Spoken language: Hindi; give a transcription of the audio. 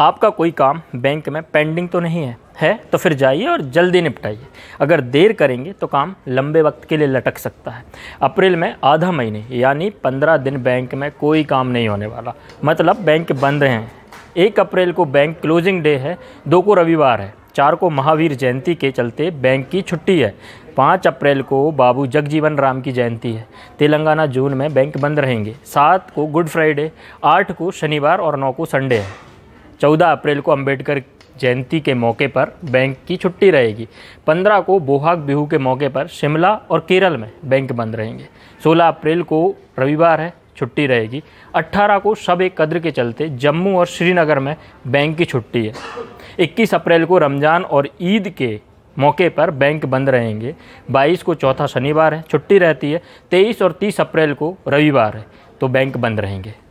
आपका कोई काम बैंक में पेंडिंग तो नहीं है है तो फिर जाइए और जल्दी निपटाइए अगर देर करेंगे तो काम लंबे वक्त के लिए लटक सकता है अप्रैल में आधा महीने यानी पंद्रह दिन बैंक में कोई काम नहीं होने वाला मतलब बैंक बंद हैं एक अप्रैल को बैंक क्लोजिंग डे है दो को रविवार है चार को महावीर जयंती के चलते बैंक की छुट्टी है पाँच अप्रैल को बाबू जगजीवन राम की जयंती है तेलंगाना जून में बैंक बंद रहेंगे सात को गुड फ्राइडे आठ को शनिवार और नौ को संडे है चौदह अप्रैल को अम्बेडकर जयंती के मौके पर बैंक की छुट्टी रहेगी पंद्रह को बोहाग बिहू के मौके पर शिमला और केरल में बैंक बंद रहेंगे सोलह अप्रैल को रविवार है छुट्टी रहेगी अट्ठारह को शब एक कद्र के चलते जम्मू और श्रीनगर में बैंक की छुट्टी है इक्कीस अप्रैल को रमज़ान और ईद के मौके पर बैंक बंद रहेंगे 22 को चौथा शनिवार है छुट्टी रहती है 23 और 30 अप्रैल को रविवार है तो बैंक बंद रहेंगे